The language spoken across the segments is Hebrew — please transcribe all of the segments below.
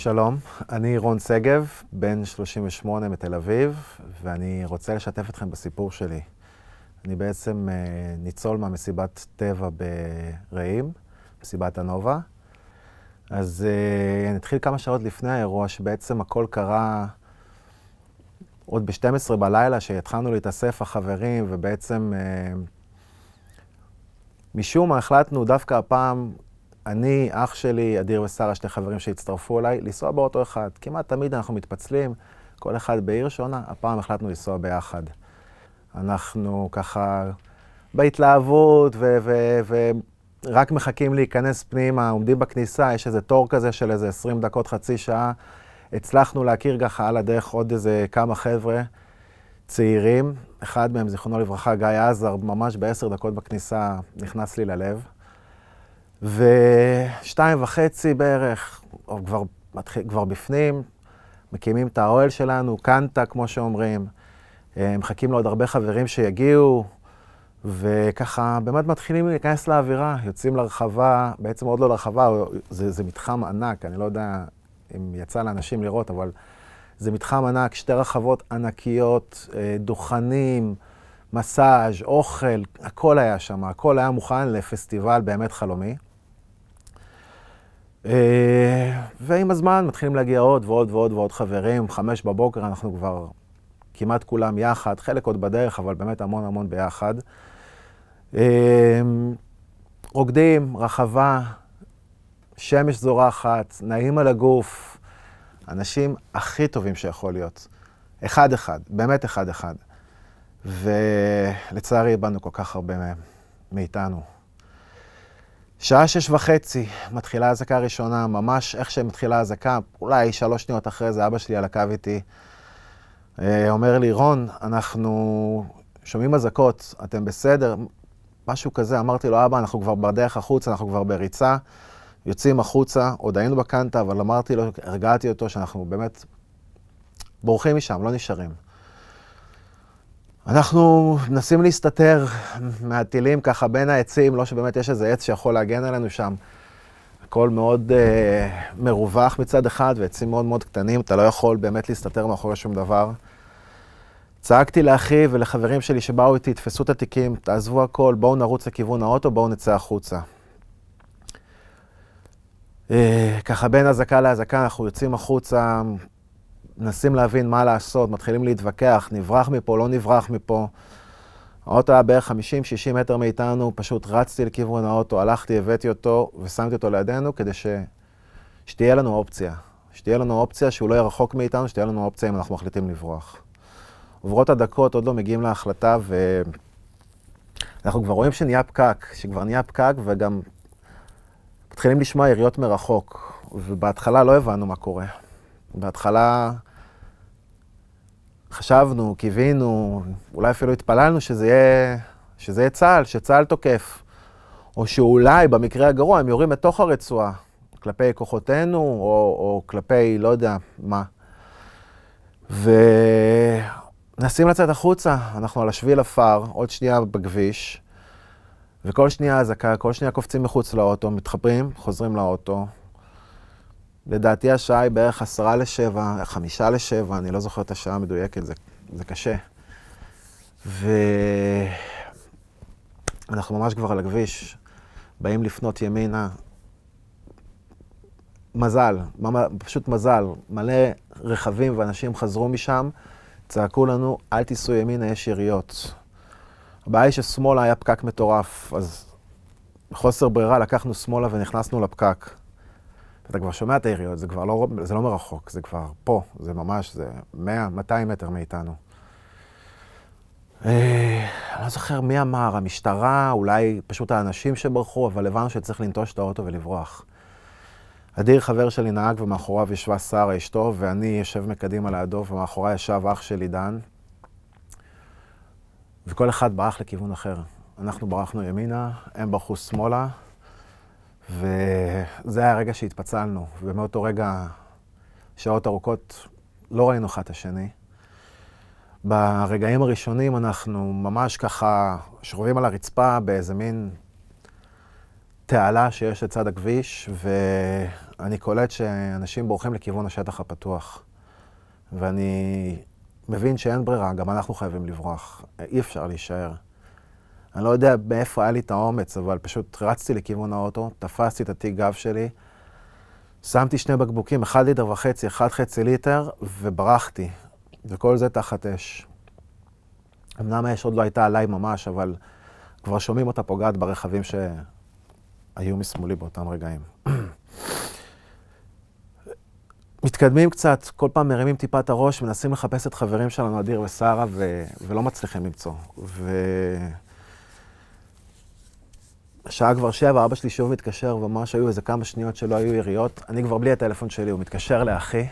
שלום, אני רון שגב, בן 38 מתל אביב, ואני רוצה לשתף אתכם בסיפור שלי. אני בעצם uh, ניצול מהמסיבת טבע ברעים, מסיבת הנובה. אז uh, אני אתחיל כמה שעות לפני האירוע, שבעצם הכל קרה עוד ב-12 בלילה, שהתחלנו להתאסף החברים, ובעצם uh, משום מה החלטנו דווקא הפעם אני, אח שלי, אדיר ושרה, שני חברים שהצטרפו אליי, לנסוע באוטו אחד. כמעט תמיד אנחנו מתפצלים, כל אחד בעיר שונה, הפעם החלטנו לנסוע ביחד. אנחנו ככה בהתלהבות ורק מחכים להיכנס פנימה, עומדים בכניסה, יש איזה תור כזה של איזה 20 דקות, חצי שעה. הצלחנו להכיר ככה על הדרך עוד איזה כמה חבר'ה צעירים. אחד מהם, זיכרונו לברכה, גיא עזר, ממש בעשר דקות בכניסה נכנס לי ללב. ושתיים וחצי בערך, או כבר, מתחיל, כבר בפנים, מקימים את האוהל שלנו, קנטה, כמו שאומרים, אה, מחכים לעוד הרבה חברים שיגיעו, וככה באמת מתחילים להיכנס לאווירה, יוצאים לרחבה, בעצם עוד לא לרחבה, זה, זה מתחם ענק, אני לא יודע אם יצא לאנשים לראות, אבל זה מתחם ענק, שתי רחבות ענקיות, אה, דוכנים, מסאז', אוכל, הכל היה שם, הכל היה מוכן לפסטיבל באמת חלומי. אה, ועם הזמן מתחילים להגיע עוד ועוד ועוד ועוד חברים. חמש בבוקר אנחנו כבר כמעט כולם יחד, חלק עוד בדרך, אבל באמת המון המון ביחד. אה, רוקדים, רחבה, שמש זורחת, נעים על הגוף, אנשים הכי טובים שיכול להיות. אחד-אחד, באמת אחד-אחד. ולצערי איבדנו כל כך הרבה מהם, מאיתנו. שעה שש וחצי, מתחילה האזעקה הראשונה, ממש איך שמתחילה האזעקה, אולי שלוש שניות אחרי זה, אבא שלי על הקו איתי, אה, אומר לי, רון, אנחנו שומעים אזעקות, אתם בסדר? משהו כזה. אמרתי לו, אבא, אנחנו כבר בדרך החוצה, אנחנו כבר בריצה, יוצאים החוצה, עוד היינו בקנטה, אבל אמרתי לו, הרגעתי אותו שאנחנו באמת בורחים משם, לא נשארים. אנחנו מנסים להסתתר מהטילים ככה בין העצים, לא שבאמת יש איזה עץ שיכול להגן עלינו שם. הכל מאוד uh, מרווח מצד אחד, ועצים מאוד מאוד קטנים, אתה לא יכול באמת להסתתר מאחורי שום דבר. צעקתי לאחי ולחברים שלי שבאו איתי, תפסו את התיקים, תעזבו הכל, בואו נרוץ לכיוון האוטו, בואו נצא החוצה. Uh, ככה בין אזעקה לאזעקה אנחנו יוצאים החוצה, מנסים להבין מה לעשות, מתחילים להתווכח, נברח מפה, לא נברח מפה. האוטו היה בערך 50-60 מטר מאיתנו, פשוט רצתי לכיוון האוטו, הלכתי, הבאתי אותו ושמתי אותו לידינו כדי ש... שתהיה לנו אופציה. שתהיה לנו אופציה שהוא לא יהיה רחוק מאיתנו, שתהיה לנו אופציה אם אנחנו מחליטים לברוח. עוברות הדקות, עוד לא מגיעים להחלטה, ואנחנו כבר רואים שנהיה פקק, שכבר נהיה פקק, וגם מתחילים לשמוע יריות מרחוק. ובהתחלה לא הבנו מה קורה. בהתחלה חשבנו, קיווינו, אולי אפילו התפללנו שזה יהיה, שזה יהיה צה"ל, שצה"ל תוקף. או שאולי במקרה הגרוע הם יורים לתוך הרצועה, כלפי כוחותינו או, או כלפי לא יודע מה. ומנסים לצאת החוצה, אנחנו על השביל עפר, עוד שנייה בכביש, וכל שנייה אזעקה, כל שנייה קופצים מחוץ לאוטו, מתחברים, חוזרים לאוטו, לדעתי השעה היא בערך עשרה לשבע, חמישה לשבע, אני לא זוכר את השעה המדויקת, זה, זה קשה. ואנחנו ממש כבר על הכביש, באים לפנות ימינה. מזל, פשוט מזל, מלא רכבים ואנשים חזרו משם, צעקו לנו, אל תיסעו ימינה, יש יריות. הבעיה היא ששמאלה היה פקק מטורף, אז חוסר ברירה, לקחנו שמאלה ונכנסנו לפקק. אתה כבר שומע את היריות, זה כבר לא, זה לא מרחוק, זה כבר פה, זה ממש, זה 100-200 מטר מאיתנו. אה, אני לא זוכר מי אמר, המשטרה, אולי פשוט האנשים שברחו, אבל הבנו שצריך לנטוש את האוטו ולברוח. אדיר חבר שלי נהג ומאחוריו ישבה שרה אשתו, ואני יושב מקדימה לידו, ומאחורי ישב אח שלי דן, וכל אחד ברח לכיוון אחר. אנחנו ברחנו ימינה, הם ברחו שמאלה. וזה היה הרגע שהתפצלנו, ומאותו רגע, שעות ארוכות, לא ראינו אחד את השני. ברגעים הראשונים אנחנו ממש ככה שוכבים על הרצפה באיזה מין תעלה שיש לצד הכביש, ואני קולט שאנשים בורחים לכיוון השטח הפתוח. ואני מבין שאין ברירה, גם אנחנו חייבים לברוח, אי אפשר להישאר. אני לא יודע מאיפה היה לי את האומץ, אבל פשוט רצתי לכיוון האוטו, תפסתי את התיק גב שלי, שמתי שני בקבוקים, אחד ליטר וחצי, אחד חצי ליטר, וברחתי. וכל זה תחת אש. אמנם האש עוד לא הייתה עליי ממש, אבל כבר שומעים אותה פוגעת ברכבים שהיו משמאלי באותם רגעים. מתקדמים קצת, כל פעם מרימים טיפה את הראש, מנסים לחפש את חברים שלנו, אדיר ושרה, ו... ולא מצליחים למצוא. ו... השעה כבר שבע, אבא שלי שוב מתקשר ואמר שהיו איזה כמה שניות שלא היו יריות. אני כבר בלי הטלפון שלי, הוא מתקשר לאחי.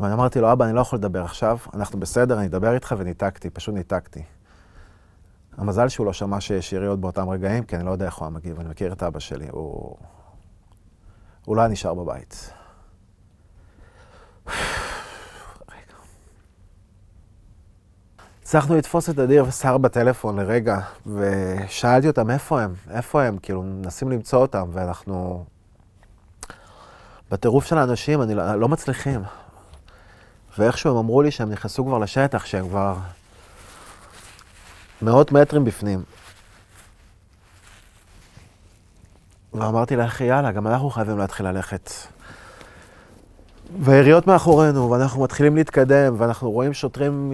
ואני אמרתי לו, אבא, אני לא יכול לדבר עכשיו, אנחנו בסדר, אני אדבר איתך, וניתקתי, פשוט ניתקתי. המזל שהוא לא שמע שיש יריות באותם רגעים, כי אני לא יודע איך הוא היה מגיב, אני מכיר את אבא שלי, הוא... הוא לא היה נשאר בבית. הצלחנו לתפוס את אדיר ושר בטלפון לרגע, ושאלתי אותם איפה הם, איפה הם, כאילו, מנסים למצוא אותם, ואנחנו... בטירוף של האנשים, אני לא, לא מצליחים. ואיכשהו הם אמרו לי שהם נכנסו כבר לשטח, שהם כבר מאות מטרים בפנים. ואמרתי לאחי, יאללה, גם אנחנו חייבים להתחיל ללכת. והיריות מאחורינו, ואנחנו מתחילים להתקדם, ואנחנו רואים שוטרים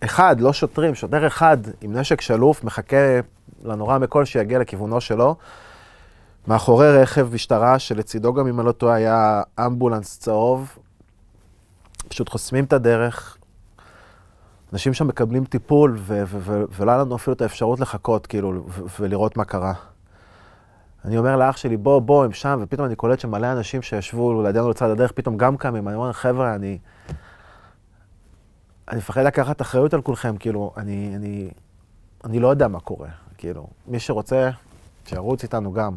אחד, לא שוטרים, שוטר אחד עם נשק שלוף מחכה לנורא מכל שיגיע לכיוונו שלו. מאחורי רכב משטרה, שלצידו גם, אם אני לא טועה, היה אמבולנס צהוב. פשוט חוסמים את הדרך. אנשים שם מקבלים טיפול, ולא היה לנו אפילו את האפשרות לחכות, כאילו, ולראות מה קרה. אני אומר לאח שלי, בוא, בוא, הם שם, ופתאום אני קולט שמלא אנשים שישבו לידינו לצד הדרך, פתאום גם קמים. אני אומר, חבר'ה, אני... אני מפחד לקחת אחריות על כולכם, כאילו, אני, אני, אני לא יודע מה קורה, כאילו, מי שרוצה, שירוץ איתנו גם.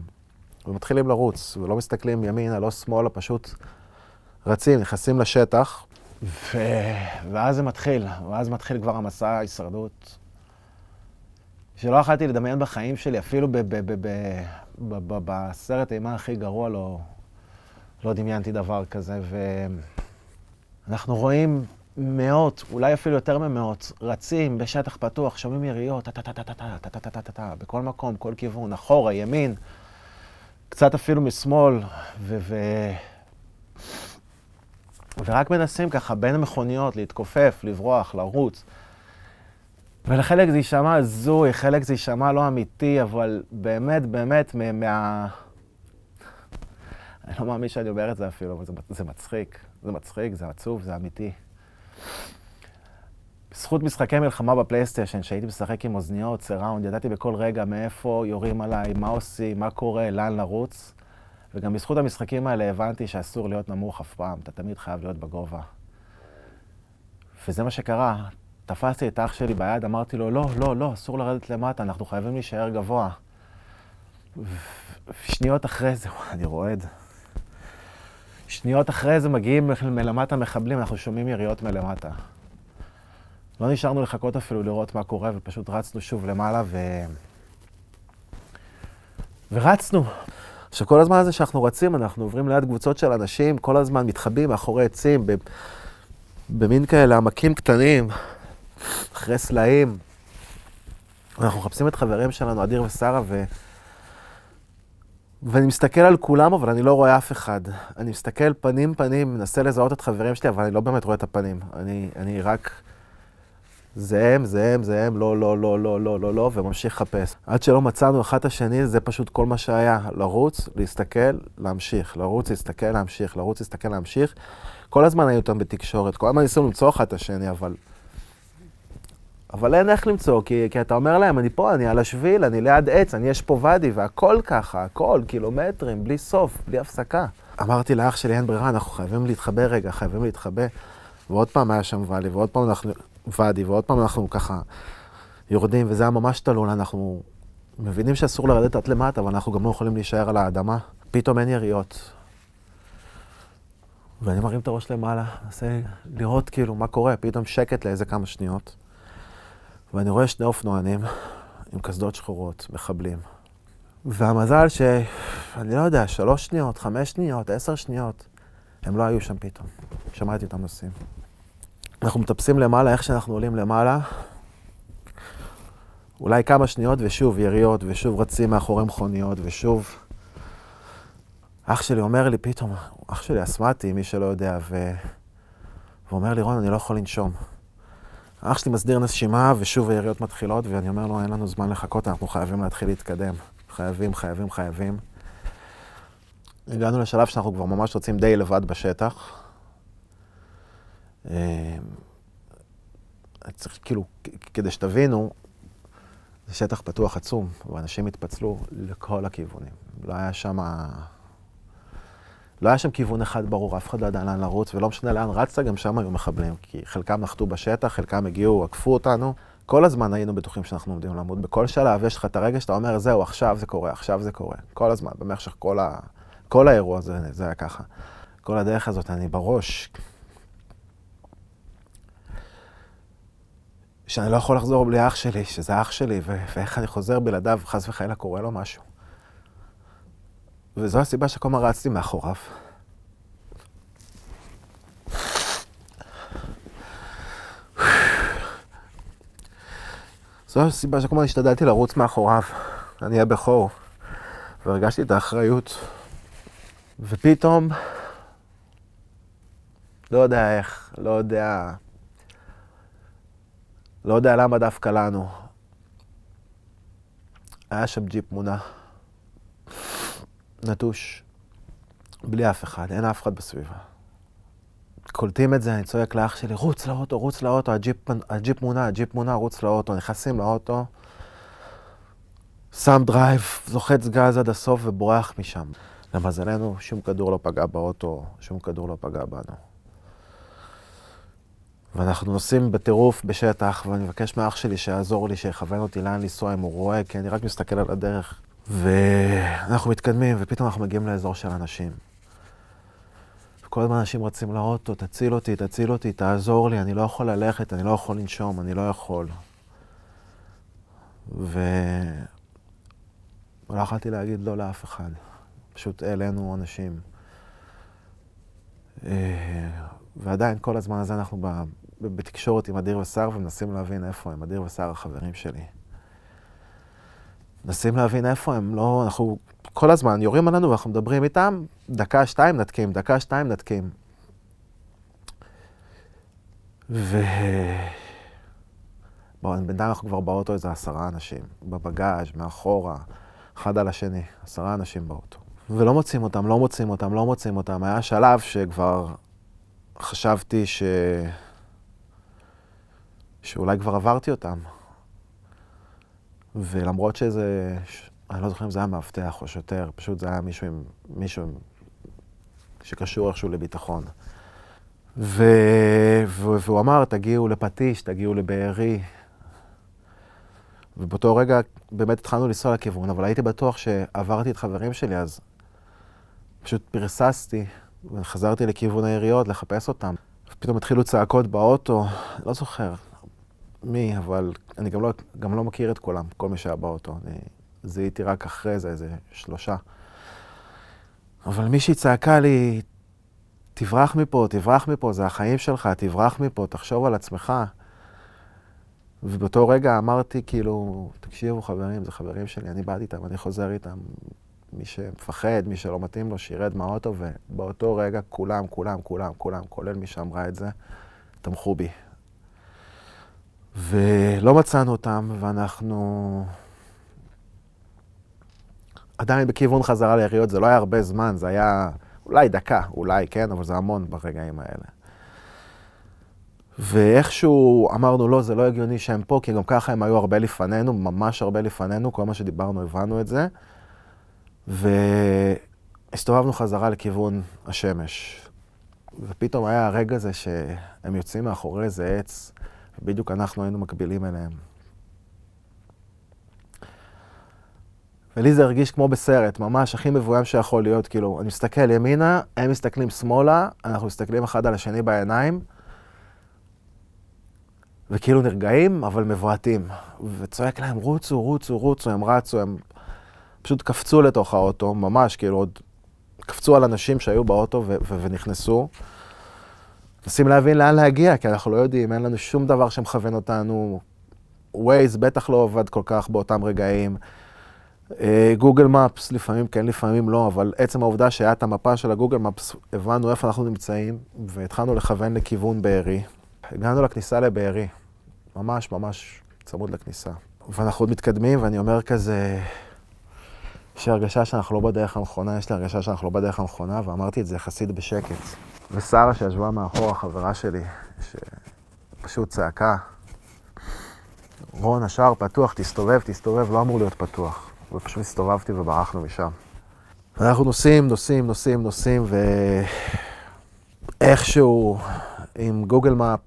ומתחילים לרוץ, ולא מסתכלים ימינה, לא שמאלה, פשוט רצים, נכנסים לשטח, ו... ואז זה מתחיל, ואז מתחיל כבר המסע ההישרדות, שלא יכלתי לדמיין בחיים שלי, אפילו בסרט אימה הכי גרוע לא, לא דמיינתי דבר כזה, ואנחנו רואים מאות, אולי אפילו יותר ממאות, רצים בשטח פתוח, שומעים יריות, טה-טה-טה-טה-טה-טה-טה-טה, בכל מקום, כל כיוון, אחורה, ימין, קצת אפילו משמאל, ו... ו... ורק מנסים ככה בין המכוניות להתכופף, לברוח, לרוץ. ולחלק זה יישמע הזוי, חלק זה יישמע לא אמיתי, אבל באמת, באמת, מה... אני לא מאמין שאני אומר את זה אפילו, אבל זה, זה מצחיק. זה מצחיק, זה עצוב, זה אמיתי. בזכות משחקי מלחמה בפלייסטיישן, שהייתי משחק עם אוזניות, סיראונד, ידעתי בכל רגע מאיפה יורים עליי, מה עושים, מה קורה, לאן לרוץ. וגם בזכות המשחקים האלה הבנתי שאסור להיות נמוך אף פעם, אתה תמיד חייב להיות בגובה. וזה מה שקרה. תפסתי את אח שלי ביד, אמרתי לו, לא, לא, לא, אסור לרדת למטה, אנחנו חייבים להישאר גבוה. שניות אחרי זה, אני רועד. שניות אחרי זה מגיעים מלמטה מחבלים, אנחנו שומעים יריות מלמטה. לא נשארנו לחכות אפילו לראות מה קורה, ופשוט רצנו שוב למעלה ו... ורצנו. עכשיו, כל הזמן הזה שאנחנו רצים, אנחנו עוברים ליד קבוצות של אנשים, כל הזמן מתחבאים מאחורי עצים, במין כאלה עמקים קטנים, אחרי סלעים. אנחנו מחפשים את חברים שלנו, אדיר ושרה, ו... ואני מסתכל על כולם, אבל אני לא רואה אף אחד. אני מסתכל פנים פנים, מנסה לזהות את חברים שלי, אבל אני לא באמת רואה את הפנים. אני, אני רק... זה הם, זה הם, זה הם, לא, לא, לא, לא, לא, לא, לא, וממשיך לחפש. עד שלא מצאנו אחד את השני, זה פשוט כל מה שהיה. לרוץ, להסתכל, להמשיך. לרוץ, להסתכל, להמשיך. לרוץ, להסתכל, להמשיך. כל הזמן היו אותם בתקשורת, כל הזמן ניסו למצוא אחד את השני, אבל אבל אין איך למצוא, כי, כי אתה אומר להם, אני פה, אני על השביל, אני ליד עץ, אני יש פה ואדי, והכל ככה, הכל, קילומטרים, בלי סוף, בלי הפסקה. אמרתי לאח שלי, אין ברירה, אנחנו חייבים להתחבא רגע, חייבים להתחבא. ועוד פעם היה שם ואדי, ועוד פעם אנחנו, ואדי, ועוד פעם אנחנו ככה יורדים, וזה היה ממש תלול, אנחנו מבינים שאסור לרדת עד למטה, אבל אנחנו גם לא יכולים להישאר על האדמה. פתאום אין יריות. ואני מרים את הראש למעלה, מנסה לראות כאילו מה קורה, פתאום שקט לאיזה כמה שניות. ואני רואה שני אופנוענים עם קסדות שחורות, מחבלים. והמזל ש... אני לא יודע, שלוש שניות, חמש שניות, עשר שניות, הם לא היו שם פתאום. שמעתי אותם נוסעים. אנחנו מטפסים למעלה, איך שאנחנו עולים למעלה, אולי כמה שניות ושוב יריות, ושוב רצים מאחורי מכוניות, ושוב... אח שלי אומר לי פתאום, אח שלי אסמתי, מי שלא יודע, ו... ואומר לי, רון, אני לא יכול לנשום. אח שלי מסדיר נשימה, ושוב היריות מתחילות, ואני אומר לו, אין לנו זמן לחכות, אנחנו חייבים להתחיל להתקדם. חייבים, חייבים, חייבים. הגענו לשלב שאנחנו כבר ממש רוצים די לבד בשטח. אה, צריך, כאילו, כדי שתבינו, זה שטח פתוח עצום, ואנשים התפצלו לכל הכיוונים. לא היה שם... שמה... לא היה שם כיוון אחד ברור, אף אחד לא ידע לאן לרוץ, ולא משנה לאן רצת, גם שם היו מחבלים, כי חלקם נחתו בשטח, חלקם הגיעו, עקפו אותנו. כל הזמן היינו בטוחים שאנחנו עומדים למות. בכל שלב יש לך את הרגע שאתה אומר, זהו, עכשיו זה קורה, עכשיו זה קורה. כל הזמן, במשך כל, ה... כל האירוע הזה, זה היה ככה. כל הדרך הזאת, אני בראש. שאני לא יכול לחזור בלי אח שלי, שזה אח שלי, ו- ואיך אני חוזר בלעדיו, חס וחלילה קורה לו משהו. וזו הסיבה שכל הזמן רצתי מאחוריו. זו הסיבה שכל הזמן השתדלתי לרוץ מאחוריו. אני הבכור, והרגשתי את האחריות. ופתאום, לא יודע איך, לא יודע... לא יודע למה דווקא לנו. היה שם ג'יפ מונח. נטוש, בלי אף אחד, אין אף אחד בסביבה. קולטים את זה, אני צועק לאח שלי, רוץ לאוטו, רוץ לאוטו, הג'יפ, הג'יפ מונה, הג'יפ מונה, רוץ לאוטו. נכנסים לאוטו, שם דרייב, זוחץ גז עד הסוף ובורח משם. למזלנו, שום כדור לא פגע באוטו, שום כדור לא פגע בנו. ואנחנו נוסעים בטירוף בשטח, ואני מבקש מאח שלי שיעזור לי, שיכוון אותי לאן לנסוע אם הוא רואה, כי אני רק מסתכל על הדרך. ואנחנו מתקדמים, ופתאום אנחנו מגיעים לאזור של אנשים. כל הזמן אנשים רצים לאוטו, תציל אותי, תציל אותי, תעזור לי, אני לא יכול ללכת, אני לא יכול לנשום, אני לא יכול. ולא יכולתי להגיד לא לאף אחד. פשוט העלינו אנשים. אה, ועדיין כל הזמן הזה אנחנו בתקשורת עם אדיר ושר ומנסים להבין איפה הם. אדיר ושר החברים שלי. מנסים להבין איפה הם, לא, אנחנו כל הזמן יורים עלינו ואנחנו מדברים איתם, דקה, שתיים נתקים, דקה, שתיים נתקים. ו... בואו, בינתיים אנחנו כבר באוטו איזה עשרה אנשים, בבגאז', מאחורה, אחד על השני, עשרה אנשים באוטו. ולא מוצאים אותם, לא מוצאים אותם, לא מוצאים אותם. היה שלב שכבר חשבתי ש... שאולי כבר עברתי אותם. ולמרות שזה, אני לא זוכר אם זה היה מאבטח או שוטר, פשוט זה היה מישהו, עם, מישהו עם, שקשור איכשהו לביטחון. ו... והוא אמר, תגיעו לפטיש, תגיעו לבארי. ובאותו רגע באמת התחלנו לנסוע לכיוון, אבל הייתי בטוח שעברתי את חברים שלי, אז פשוט פרססתי וחזרתי לכיוון היריות לחפש אותם. פתאום התחילו צעקות באוטו, לא זוכר, מי, אבל אני גם לא, גם לא מכיר את כולם, כל מי שהיה באוטו. אני זיהיתי רק אחרי זה, איזה שלושה. אבל מישהי צעקה לי, תברח מפה, תברח מפה, זה החיים שלך, תברח מפה, תחשוב על עצמך. ובאותו רגע אמרתי, כאילו, תקשיבו חברים, זה חברים שלי, אני באתי איתם, אני חוזר איתם. מי שמפחד, מי שלא מתאים לו, שירד מהאוטו, ובאותו רגע כולם, כולם, כולם, כולם, כולל מי שאמרה את זה, תמכו בי. ולא מצאנו אותם, ואנחנו עדיין בכיוון חזרה ליריות. זה לא היה הרבה זמן, זה היה אולי דקה, אולי, כן, אבל זה המון ברגעים האלה. ואיכשהו אמרנו, לא, זה לא הגיוני שהם פה, כי גם ככה הם היו הרבה לפנינו, ממש הרבה לפנינו, כל מה שדיברנו, הבנו את זה. והסתובבנו חזרה לכיוון השמש. ופתאום היה הרגע הזה שהם יוצאים מאחורי איזה עץ, ובדיוק אנחנו היינו מקבילים אליהם. ולי זה הרגיש כמו בסרט, ממש הכי מבוים שיכול להיות, כאילו, אני מסתכל ימינה, הם מסתכלים שמאלה, אנחנו מסתכלים אחד על השני בעיניים, וכאילו נרגעים, אבל מבועתים. וצועק להם, רוצו, רוצו, רוצו, הם רצו, הם פשוט קפצו לתוך האוטו, ממש, כאילו, עוד קפצו על אנשים שהיו באוטו ונכנסו. מנסים להבין לאן להגיע, כי אנחנו לא יודעים, אין לנו שום דבר שמכוון אותנו. Waze בטח לא עובד כל כך באותם רגעים. גוגל אה, מפס, לפעמים כן, לפעמים לא, אבל עצם העובדה שהיה את המפה של הגוגל מפס, הבנו איפה אנחנו נמצאים, והתחלנו לכוון לכיוון בארי. הגענו לכניסה לבארי, ממש ממש צמוד לכניסה. ואנחנו עוד מתקדמים, ואני אומר כזה, יש לי הרגשה שאנחנו לא בדרך הנכונה, יש לי הרגשה שאנחנו לא בדרך הנכונה, ואמרתי את זה יחסית בשקט. ושרה שישבה מאחורה, חברה שלי, שפשוט צעקה, רון, השער פתוח, תסתובב, תסתובב, לא אמור להיות פתוח. ופשוט הסתובבתי וברחנו משם. אנחנו נוסעים, נוסעים, נוסעים, נוסעים, ואיכשהו עם גוגל מאפ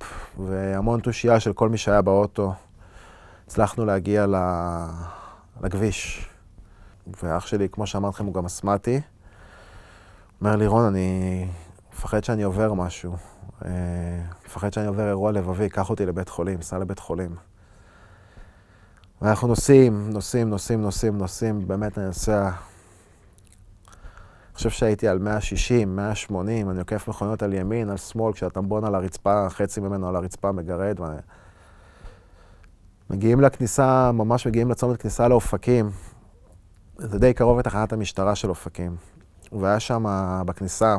והמון תושייה של כל מי שהיה באוטו, הצלחנו להגיע לכביש. ואח שלי, כמו שאמרתי לכם, הוא גם אסמטי. אומר לי, רון, אני מפחד שאני עובר משהו, אה, מפחד שאני עובר אירוע לבבי, קח אותי לבית חולים, סע לבית חולים. ואנחנו נוסעים, נוסעים, נוסעים, נוסעים, נוסעים, באמת אני נוסע... אני חושב שהייתי על 160, 180, אני עוקף מכוניות על ימין, על שמאל, כשהטמבון על הרצפה, חצי ממנו על הרצפה מגרד. ואני... מגיעים לכניסה, ממש מגיעים לצומת כניסה לאופקים. זה די קרוב לתחנת המשטרה של אופקים. והיה שם בכניסה,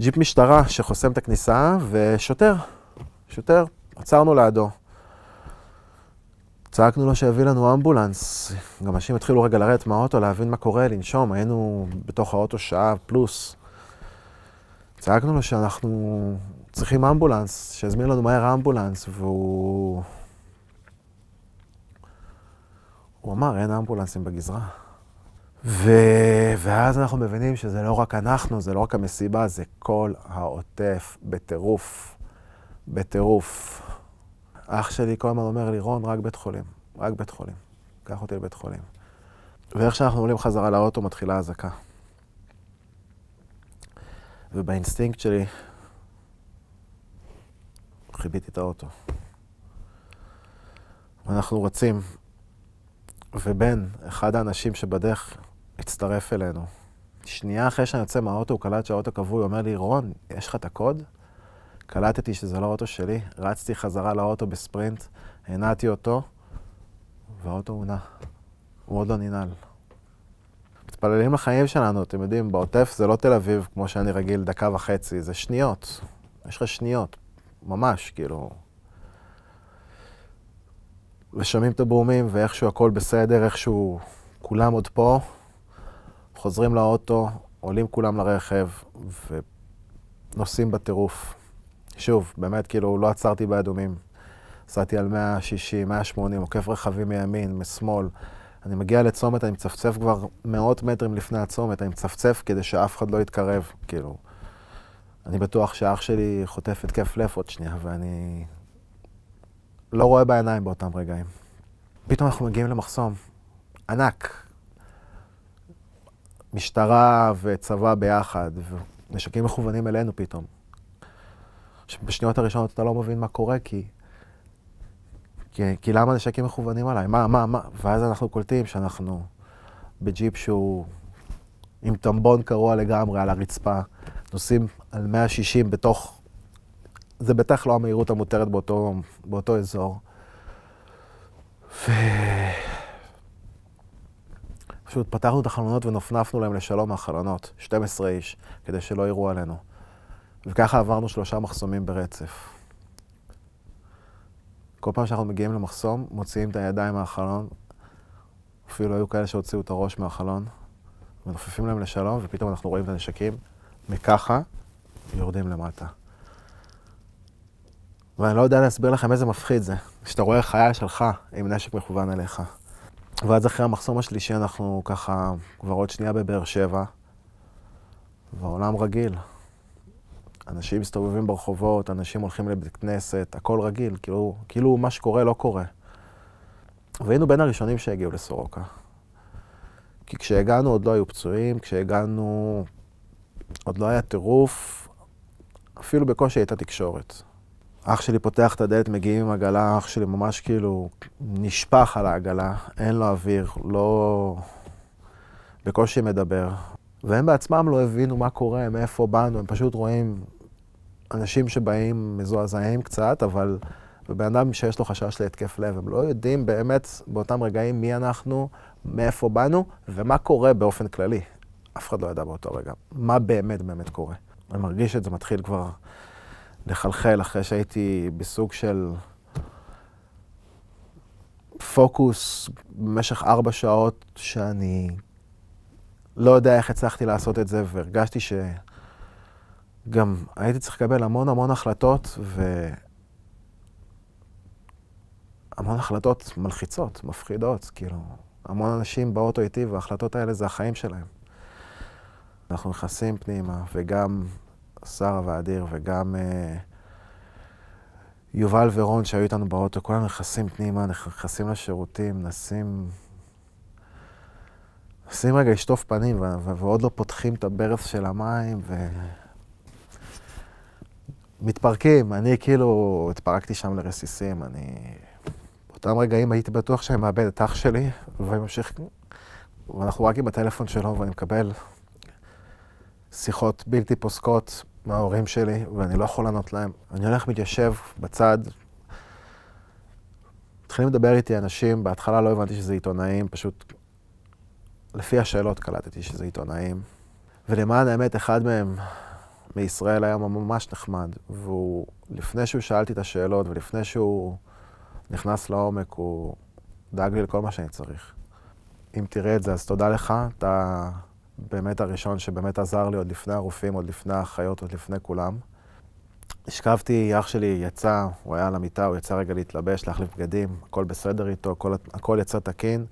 ג'יפ משטרה שחוסם את הכניסה, ושוטר, שוטר, עצרנו לידו. צעקנו לו שיביא לנו אמבולנס. גם אנשים התחילו רגע לרדת מהאוטו, להבין מה קורה, לנשום, היינו בתוך האוטו שעה פלוס. צעקנו לו שאנחנו צריכים אמבולנס, שיזמין לנו מהר אמבולנס, והוא... הוא אמר, אין אמבולנסים בגזרה. ו... ואז אנחנו מבינים שזה לא רק אנחנו, זה לא רק המסיבה, זה כל העוטף בטירוף, בטירוף. אח שלי כל הזמן אומר לי, רון, רק בית חולים, רק בית חולים. קח אותי לבית חולים. ואיך שאנחנו עולים חזרה לאוטו, מתחילה אזעקה. ובאינסטינקט שלי חיביתי את האוטו. ואנחנו רצים, ובן, אחד האנשים שבדרך, הצטרף אלינו. שנייה אחרי שאני יוצא מהאוטו, הוא קלט שהאוטו כבוי, אומר לי, רון, יש לך את הקוד? קלטתי שזה לא אוטו שלי, רצתי חזרה לאוטו בספרינט, הנעתי אותו, והאוטו הונע. הוא עוד לא ננעל. מתפללים לחיים שלנו, אתם יודעים, בעוטף זה לא תל אביב, כמו שאני רגיל, דקה וחצי, זה שניות. יש לך שניות, ממש, כאילו... ושומעים את הברומים, ואיכשהו הכל בסדר, איכשהו כולם עוד פה. חוזרים לאוטו, עולים כולם לרכב ונוסעים בטירוף. שוב, באמת, כאילו, לא עצרתי באדומים. נסעתי על 160, 180, עוקף רכבים מימין, משמאל. אני מגיע לצומת, אני מצפצף כבר מאות מטרים לפני הצומת, אני מצפצף כדי שאף אחד לא יתקרב, כאילו. אני בטוח שאח שלי חוטף התקף לב עוד שנייה, ואני לא רואה בעיניים באותם רגעים. פתאום אנחנו מגיעים למחסום ענק, משטרה וצבא ביחד, ונשקים מכוונים אלינו פתאום. בשניות הראשונות אתה לא מבין מה קורה, כי... כי, כי למה נשקים מכוונים עליי? מה, מה, מה? ואז אנחנו קולטים שאנחנו בג'יפ שהוא עם טמבון קרוע לגמרי על הרצפה, נוסעים על 160 בתוך... זה בטח לא המהירות המותרת באותו, באותו אזור. ו... פשוט פתחנו את החלונות ונופנפנו להם לשלום מהחלונות, 12 איש, כדי שלא יראו עלינו. וככה עברנו שלושה מחסומים ברצף. כל פעם שאנחנו מגיעים למחסום, מוציאים את הידיים מהחלון, אפילו היו כאלה שהוציאו את הראש מהחלון, מנופפים להם לשלום, ופתאום אנחנו רואים את הנשקים, מככה, יורדים למטה. ואני לא יודע להסביר לכם איזה מפחיד זה, כשאתה רואה חייל שלך עם נשק מכוון אליך. ואז אחרי המחסום השלישי אנחנו ככה כבר עוד שנייה בבאר שבע, והעולם רגיל. אנשים מסתובבים ברחובות, אנשים הולכים לבית כנסת, הכל רגיל, כאילו, כאילו מה שקורה לא קורה. והיינו בין הראשונים שהגיעו לסורוקה. כי כשהגענו עוד לא היו פצועים, כשהגענו עוד לא היה טירוף, אפילו בקושי הייתה תקשורת. אח שלי פותח את הדלת, מגיעים עם עגלה, אח שלי ממש כאילו נשפך על העגלה, אין לו אוויר, לא... בקושי מדבר. והם בעצמם לא הבינו מה קורה, מאיפה באנו, הם פשוט רואים אנשים שבאים מזועזעים קצת, אבל ובן אדם שיש לו חשש להתקף לב, הם לא יודעים באמת באותם רגעים מי אנחנו, מאיפה באנו ומה קורה באופן כללי. אף אחד לא ידע באותו רגע מה באמת באמת קורה. אני מרגיש את זה מתחיל כבר לחלחל אחרי שהייתי בסוג של פוקוס במשך ארבע שעות, שאני לא יודע איך הצלחתי לעשות את זה, והרגשתי שגם הייתי צריך לקבל המון המון החלטות, ו... המון החלטות מלחיצות, מפחידות, כאילו, המון אנשים באוטו איתי, וההחלטות האלה זה החיים שלהם. אנחנו נכנסים פנימה, וגם שרה ואדיר וגם uh, יובל ורון שהיו איתנו באוטו, כולם נכנסים פנימה, נכנסים לשירותים, נשים... נשים רגע לשטוף פנים, ועוד לא פותחים את הברס של המים, ו... מתפרקים, אני כאילו התפרקתי שם לרסיסים, אני... באותם רגעים הייתי בטוח שאני מאבד את אח שלי, וממשיך... ואנחנו רק עם הטלפון שלו, ואני מקבל שיחות בלתי פוסקות מההורים שלי, ואני לא יכול לענות להם. אני הולך, מתיישב בצד, מתחילים לדבר איתי אנשים, בהתחלה לא הבנתי שזה עיתונאים, פשוט לפי השאלות קלטתי שזה עיתונאים. ולמען האמת, אחד מהם מישראל היה ממש נחמד, והוא, לפני שהוא שאלתי את השאלות ולפני שהוא נכנס לעומק, הוא דאג לי לכל מה שאני צריך. אם תראה את זה, אז תודה לך, אתה... באמת הראשון שבאמת עזר לי עוד לפני הרופאים, עוד לפני האחיות, עוד לפני כולם. השכבתי, אח שלי יצא, הוא היה על המיטה, הוא יצא רגע להתלבש, להחליף בגדים, הכל בסדר איתו, הכל, הכל יצא תקין.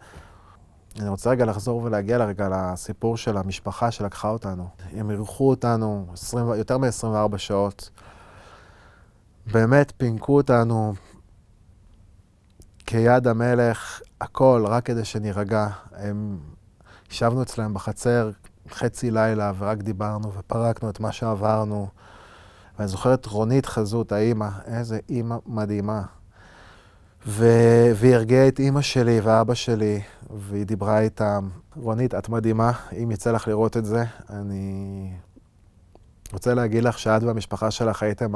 אני רוצה רגע לחזור ולהגיע לרגע לסיפור של המשפחה שלקחה אותנו. הם אירחו אותנו 20, יותר מ-24 שעות. באמת פינקו אותנו כיד המלך, הכל, רק כדי שנירגע. הם ישבנו אצלם בחצר חצי לילה ורק דיברנו ופרקנו את מה שעברנו. ואני זוכר את רונית חזות, האימא, איזה אימא מדהימה. ו- והיא הרגיעה את אימא שלי ואבא שלי, והיא דיברה איתם, רונית, את מדהימה, אם יצא לך לראות את זה, אני רוצה להגיד לך שאת והמשפחה שלך הייתם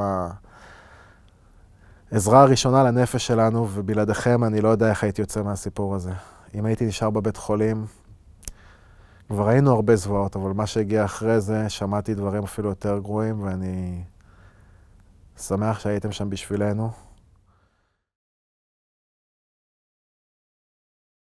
העזרה הראשונה לנפש שלנו, ובלעדיכם אני לא יודע איך הייתי יוצא מהסיפור הזה. אם הייתי נשאר בבית חולים, כבר ראינו הרבה זוועות, אבל מה שהגיע אחרי זה, שמעתי דברים אפילו יותר גרועים, ואני שמח שהייתם שם בשבילנו.